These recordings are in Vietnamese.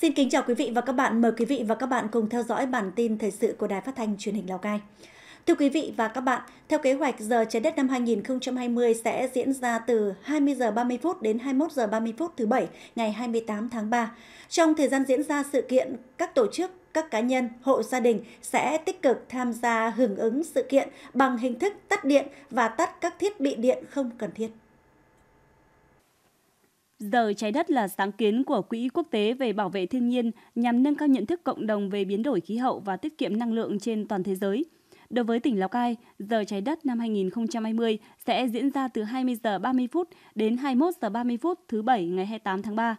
Xin kính chào quý vị và các bạn. Mời quý vị và các bạn cùng theo dõi bản tin thời sự của Đài Phát thanh Truyền hình Lào Cai. Thưa quý vị và các bạn, theo kế hoạch giờ trái đất năm 2020 sẽ diễn ra từ 20 giờ 30 phút đến 21 giờ 30 phút thứ bảy ngày 28 tháng 3. Trong thời gian diễn ra sự kiện, các tổ chức các cá nhân, hộ gia đình sẽ tích cực tham gia hưởng ứng sự kiện bằng hình thức tắt điện và tắt các thiết bị điện không cần thiết. Giờ trái đất là sáng kiến của Quỹ Quốc tế về Bảo vệ Thiên nhiên nhằm nâng cao nhận thức cộng đồng về biến đổi khí hậu và tiết kiệm năng lượng trên toàn thế giới. Đối với tỉnh Lào Cai, giờ trái đất năm 2020 sẽ diễn ra từ 20 giờ 30 phút đến 21 giờ 30 phút thứ Bảy ngày 28 tháng 3.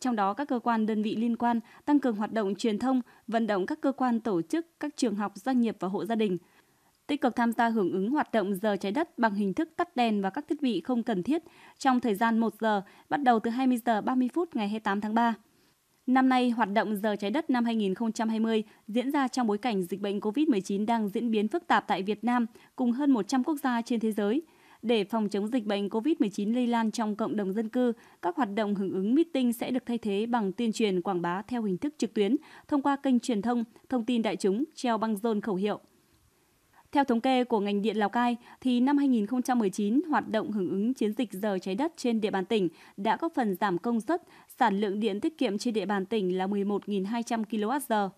Trong đó, các cơ quan đơn vị liên quan tăng cường hoạt động truyền thông, vận động các cơ quan tổ chức, các trường học, doanh nghiệp và hộ gia đình – tích cực tham gia hưởng ứng hoạt động giờ trái đất bằng hình thức tắt đèn và các thiết bị không cần thiết trong thời gian 1 giờ, bắt đầu từ 20 giờ 30 phút ngày 28 tháng 3. Năm nay, hoạt động giờ trái đất năm 2020 diễn ra trong bối cảnh dịch bệnh COVID-19 đang diễn biến phức tạp tại Việt Nam cùng hơn 100 quốc gia trên thế giới. Để phòng chống dịch bệnh COVID-19 lây lan trong cộng đồng dân cư, các hoạt động hưởng ứng meeting sẽ được thay thế bằng tuyên truyền quảng bá theo hình thức trực tuyến thông qua kênh truyền thông, thông tin đại chúng, treo băng rôn khẩu hiệu. Theo thống kê của ngành điện Lào Cai, thì năm 2019, hoạt động hưởng ứng chiến dịch giờ trái đất trên địa bàn tỉnh đã góp phần giảm công suất, sản lượng điện tiết kiệm trên địa bàn tỉnh là 11.200 kWh.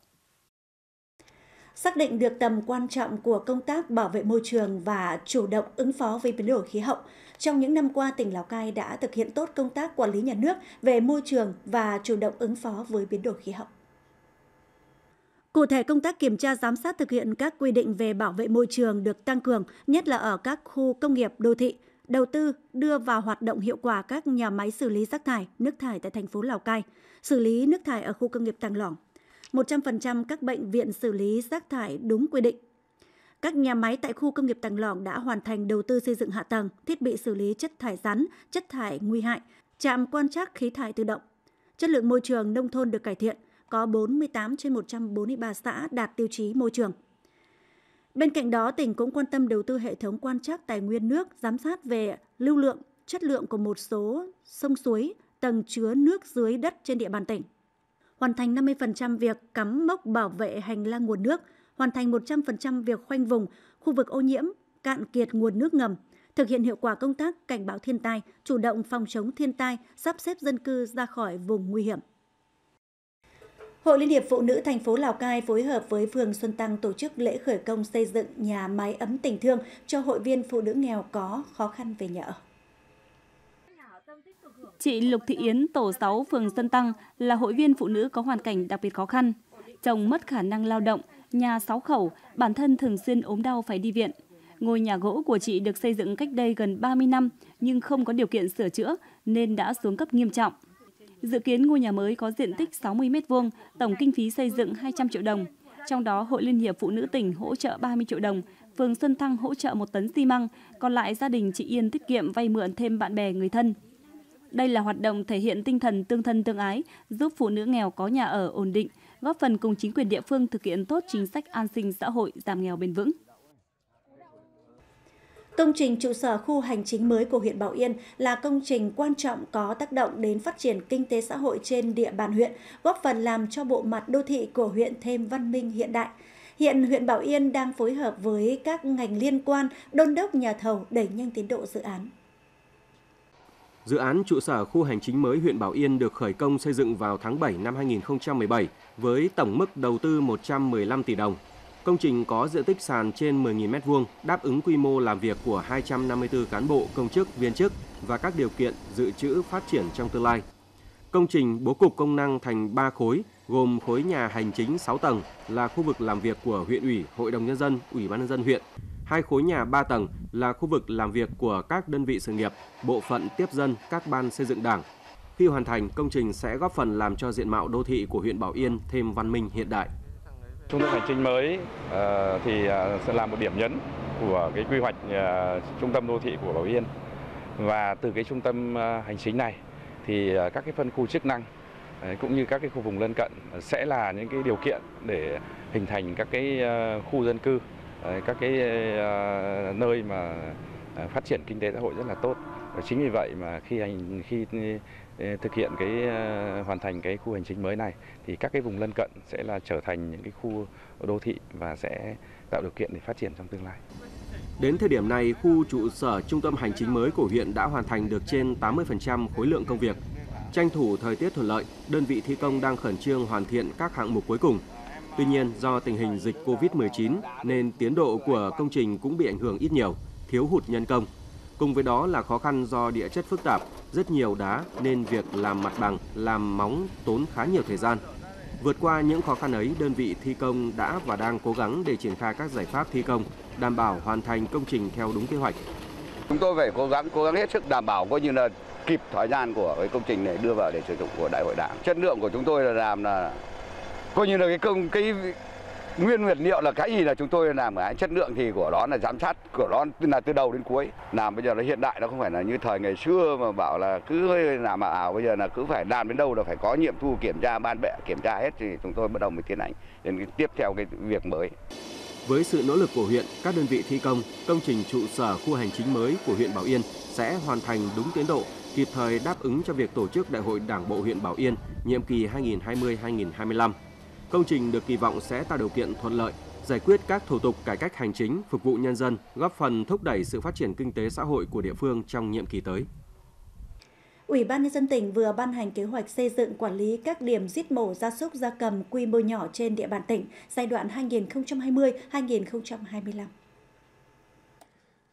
Xác định được tầm quan trọng của công tác bảo vệ môi trường và chủ động ứng phó với biến đổi khí hậu, trong những năm qua tỉnh Lào Cai đã thực hiện tốt công tác quản lý nhà nước về môi trường và chủ động ứng phó với biến đổi khí hậu. Cụ thể, công tác kiểm tra giám sát thực hiện các quy định về bảo vệ môi trường được tăng cường, nhất là ở các khu công nghiệp đô thị, đầu tư đưa vào hoạt động hiệu quả các nhà máy xử lý rác thải, nước thải tại thành phố Lào Cai, xử lý nước thải ở khu công nghiệp Tàng Lỏng. 100% các bệnh viện xử lý rác thải đúng quy định. Các nhà máy tại khu công nghiệp Tàng Lỏng đã hoàn thành đầu tư xây dựng hạ tầng, thiết bị xử lý chất thải rắn, chất thải nguy hại, trạm quan trắc khí thải tự động. Chất lượng môi trường nông thôn được cải thiện, có 48 trên 143 xã đạt tiêu chí môi trường. Bên cạnh đó, tỉnh cũng quan tâm đầu tư hệ thống quan trắc tài nguyên nước, giám sát về lưu lượng, chất lượng của một số sông suối, tầng chứa nước dưới đất trên địa bàn tỉnh. Hoàn thành 50% việc cắm mốc bảo vệ hành lang nguồn nước, hoàn thành 100% việc khoanh vùng, khu vực ô nhiễm, cạn kiệt nguồn nước ngầm, thực hiện hiệu quả công tác cảnh báo thiên tai, chủ động phòng chống thiên tai, sắp xếp dân cư ra khỏi vùng nguy hiểm. Hội Liên hiệp Phụ nữ thành phố Lào Cai phối hợp với phường Xuân Tăng tổ chức lễ khởi công xây dựng nhà máy ấm tình thương cho hội viên phụ nữ nghèo có khó khăn về nhà ở. Chị Lục Thị Yến, tổ 6 phường Xuân Tăng là hội viên phụ nữ có hoàn cảnh đặc biệt khó khăn. Chồng mất khả năng lao động, nhà 6 khẩu, bản thân thường xuyên ốm đau phải đi viện. Ngôi nhà gỗ của chị được xây dựng cách đây gần 30 năm nhưng không có điều kiện sửa chữa nên đã xuống cấp nghiêm trọng. Dự kiến ngôi nhà mới có diện tích 60 m2, tổng kinh phí xây dựng 200 triệu đồng. Trong đó, Hội Liên hiệp Phụ nữ tỉnh hỗ trợ 30 triệu đồng, phường Xuân Thăng hỗ trợ 1 tấn xi măng, còn lại gia đình chị Yên tiết kiệm vay mượn thêm bạn bè người thân. Đây là hoạt động thể hiện tinh thần tương thân tương ái, giúp phụ nữ nghèo có nhà ở ổn định, góp phần cùng chính quyền địa phương thực hiện tốt chính sách an sinh xã hội, giảm nghèo bền vững. Công trình trụ sở khu hành chính mới của huyện Bảo Yên là công trình quan trọng có tác động đến phát triển kinh tế xã hội trên địa bàn huyện, góp phần làm cho bộ mặt đô thị của huyện thêm văn minh hiện đại. Hiện huyện Bảo Yên đang phối hợp với các ngành liên quan đôn đốc nhà thầu đẩy nhanh tiến độ dự án. Dự án trụ sở khu hành chính mới huyện Bảo Yên được khởi công xây dựng vào tháng 7 năm 2017 với tổng mức đầu tư 115 tỷ đồng. Công trình có diện tích sàn trên 10.000 m2, đáp ứng quy mô làm việc của 254 cán bộ, công chức, viên chức và các điều kiện dự trữ phát triển trong tương lai. Công trình bố cục công năng thành 3 khối, gồm khối nhà hành chính 6 tầng là khu vực làm việc của huyện ủy, hội đồng nhân dân, ủy ban nhân dân huyện. Hai khối nhà 3 tầng là khu vực làm việc của các đơn vị sự nghiệp, bộ phận tiếp dân, các ban xây dựng đảng. Khi hoàn thành, công trình sẽ góp phần làm cho diện mạo đô thị của huyện Bảo Yên thêm văn minh hiện đại. Trung tâm hành chính mới ờ, thì ờ, sẽ là một điểm nhấn của cái quy hoạch ờ, trung tâm đô thị của Bảo Yên. Và từ cái trung tâm hành chính này thì các cái phân khu chức năng cũng như các cái khu vùng lân cận sẽ là những cái điều kiện để hình thành các cái khu dân cư, các cái nơi mà phát triển kinh tế xã hội rất là tốt. Và chính vì vậy mà khi hành khi thực hiện cái ờ, hoàn thành cái khu hành chính mới này thì các cái vùng lân cận sẽ là trở thành những cái khu đô thị và sẽ tạo điều kiện để phát triển trong tương lai. Đến thời điểm này, khu trụ sở trung tâm hành chính mới của huyện đã hoàn thành được trên 80% khối lượng công việc. Tranh thủ thời tiết thuận lợi, đơn vị thi công đang khẩn trương hoàn thiện các hạng mục cuối cùng. Tuy nhiên, do tình hình dịch COVID-19 nên tiến độ của công trình cũng bị ảnh hưởng ít nhiều, thiếu hụt nhân công. Cùng với đó là khó khăn do địa chất phức tạp, rất nhiều đá nên việc làm mặt bằng, làm móng tốn khá nhiều thời gian. Vượt qua những khó khăn ấy, đơn vị thi công đã và đang cố gắng để triển khai các giải pháp thi công, đảm bảo hoàn thành công trình theo đúng kế hoạch. Chúng tôi phải cố gắng cố gắng hết sức đảm bảo coi như là kịp thời gian của cái công trình này đưa vào để sử dụng của đại hội đảng. Chất lượng của chúng tôi là làm là coi như là cái công cái nguyên vật liệu là cái gì là chúng tôi làm cái chất lượng thì của nó là giám sát của nó là từ đầu đến cuối làm bây giờ nó hiện đại nó không phải là như thời ngày xưa mà bảo là cứ làm mà ảo bây giờ là cứ phải làm đến đâu là phải có nhiệm thu kiểm tra ban bệ kiểm tra hết thì chúng tôi bắt đầu mới tiến hành đến cái tiếp theo cái việc mới với sự nỗ lực của huyện, các đơn vị thi công, công trình trụ sở khu hành chính mới của huyện Bảo Yên sẽ hoàn thành đúng tiến độ, kịp thời đáp ứng cho việc tổ chức Đại hội Đảng bộ huyện Bảo Yên nhiệm kỳ 2020-2025. Công trình được kỳ vọng sẽ tạo điều kiện thuận lợi, giải quyết các thủ tục cải cách hành chính, phục vụ nhân dân, góp phần thúc đẩy sự phát triển kinh tế xã hội của địa phương trong nhiệm kỳ tới. Ủy ban nhân dân tỉnh vừa ban hành kế hoạch xây dựng quản lý các điểm giết mổ gia súc gia cầm quy mô nhỏ trên địa bàn tỉnh giai đoạn 2020-2025.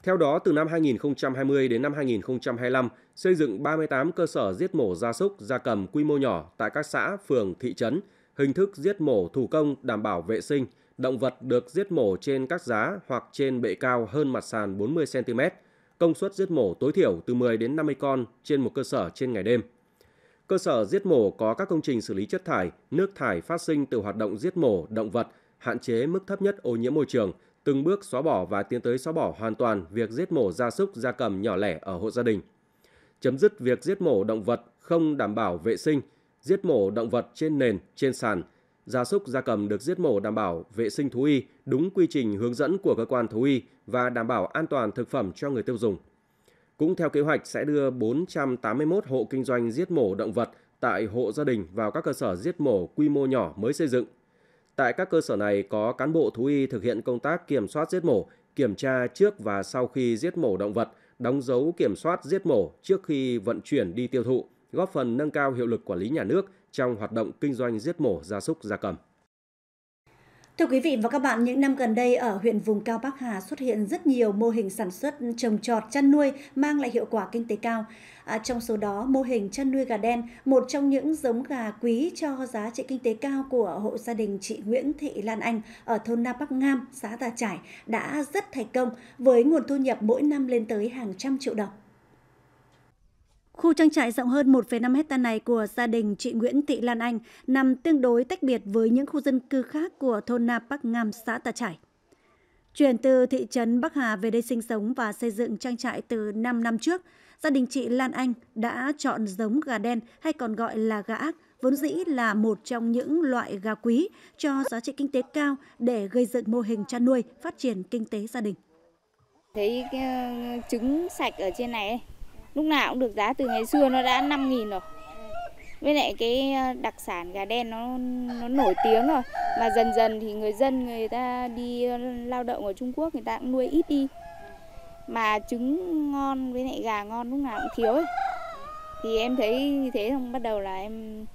Theo đó, từ năm 2020 đến năm 2025, xây dựng 38 cơ sở giết mổ gia súc, gia cầm quy mô nhỏ tại các xã, phường, thị trấn – Hình thức giết mổ thủ công đảm bảo vệ sinh, động vật được giết mổ trên các giá hoặc trên bệ cao hơn mặt sàn 40 cm, công suất giết mổ tối thiểu từ 10 đến 50 con trên một cơ sở trên ngày đêm. Cơ sở giết mổ có các công trình xử lý chất thải, nước thải phát sinh từ hoạt động giết mổ động vật, hạn chế mức thấp nhất ô nhiễm môi trường, từng bước xóa bỏ và tiến tới xóa bỏ hoàn toàn việc giết mổ gia súc gia cầm nhỏ lẻ ở hộ gia đình. Chấm dứt việc giết mổ động vật không đảm bảo vệ sinh, giết mổ động vật trên nền, trên sàn. Gia súc gia cầm được giết mổ đảm bảo vệ sinh thú y đúng quy trình hướng dẫn của cơ quan thú y và đảm bảo an toàn thực phẩm cho người tiêu dùng. Cũng theo kế hoạch sẽ đưa 481 hộ kinh doanh giết mổ động vật tại hộ gia đình vào các cơ sở giết mổ quy mô nhỏ mới xây dựng. Tại các cơ sở này có cán bộ thú y thực hiện công tác kiểm soát giết mổ, kiểm tra trước và sau khi giết mổ động vật, đóng dấu kiểm soát giết mổ trước khi vận chuyển đi tiêu thụ góp phần nâng cao hiệu lực quản lý nhà nước trong hoạt động kinh doanh giết mổ gia súc gia cầm. Thưa quý vị và các bạn, những năm gần đây ở huyện vùng cao Bắc Hà xuất hiện rất nhiều mô hình sản xuất trồng trọt chăn nuôi mang lại hiệu quả kinh tế cao. À, trong số đó, mô hình chăn nuôi gà đen, một trong những giống gà quý cho giá trị kinh tế cao của hộ gia đình chị Nguyễn Thị Lan Anh ở thôn Na Bắc Ngam, xã Tà Trải đã rất thành công với nguồn thu nhập mỗi năm lên tới hàng trăm triệu đồng. Khu trang trại rộng hơn 1,5 hecta này của gia đình chị Nguyễn Thị Lan Anh nằm tương đối tách biệt với những khu dân cư khác của thôn Na Bắc Ngam, xã Tà Trải. Chuyển từ thị trấn Bắc Hà về đây sinh sống và xây dựng trang trại từ 5 năm trước, gia đình chị Lan Anh đã chọn giống gà đen hay còn gọi là gà ác, vốn dĩ là một trong những loại gà quý cho giá trị kinh tế cao để gây dựng mô hình chăn nuôi, phát triển kinh tế gia đình. Thấy ờ, trứng sạch ở trên này lúc nào cũng được giá từ ngày xưa nó đã 5.000 rồi với lại cái ờ, đặc sản gà đen nó nó nổi tiếng rồi mà dần dần thì người dân người ta đi ờ, lao động ở Trung Quốc người ta cũng nuôi ít đi mà trứng ngon với lại gà ngon lúc nào cũng thiếu ấy. thì em thấy như thế xong bắt đầu là em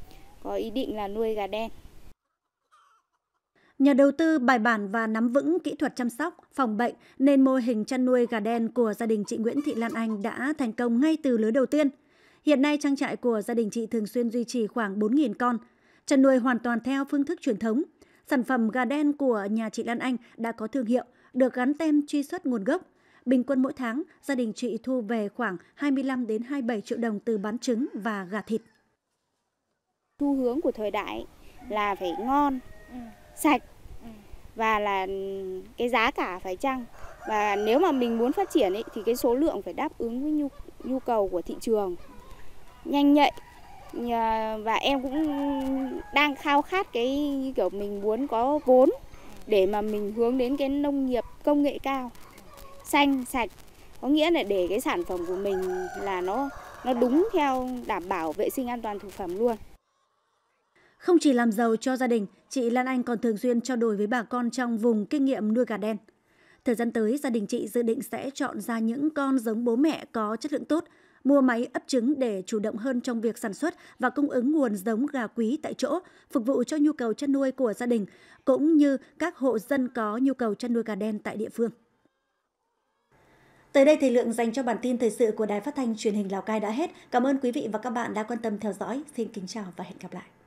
có ý định là nuôi gà đen nhờ đầu tư bài bản và nắm vững kỹ thuật chăm sóc, phòng bệnh nên mô hình chăn nuôi gà đen của gia đình chị Nguyễn Thị Lan Anh đã thành công ngay từ lứa đầu tiên. Hiện nay trang trại của gia đình chị thường xuyên duy trì khoảng 4.000 con, chăn nuôi hoàn toàn theo phương thức truyền thống. Sản phẩm gà đen của nhà chị Lan Anh đã có thương hiệu, được gắn tem truy xuất nguồn gốc. Bình quân mỗi tháng, gia đình chị thu về khoảng 25 đến 27 triệu đồng từ bán trứng và gà thịt. Xu hướng của thời đại là phải ngon, ừ sạch ừ. và là cái giá cả phải chăng và nếu mà mình muốn phát triển ấy, thì cái số lượng phải đáp ứng với nhu, nhu cầu của thị trường nhanh nhạy và em cũng đang khao khát cái kiểu mình muốn có vốn để mà mình hướng đến cái nông nghiệp công nghệ cao xanh sạch có nghĩa là để cái sản phẩm của mình là nó nó đúng theo đảm bảo vệ sinh an toàn thực phẩm luôn không chỉ làm giàu cho gia đình, chị Lan Anh còn thường xuyên trao đổi với bà con trong vùng kinh nghiệm nuôi gà đen. Thời gian tới, gia đình chị dự định sẽ chọn ra những con giống bố mẹ có chất lượng tốt, mua máy ấp trứng để chủ động hơn trong việc sản xuất và cung ứng nguồn giống gà quý tại chỗ, phục vụ cho nhu cầu chăn nuôi của gia đình, cũng như các hộ dân có nhu cầu chăn nuôi gà đen tại địa phương. Tới đây thời lượng dành cho bản tin thời sự của Đài Phát thanh Truyền hình Lào Cai đã hết. Cảm ơn quý vị và các bạn đã quan tâm theo dõi. Xin kính chào và hẹn gặp lại.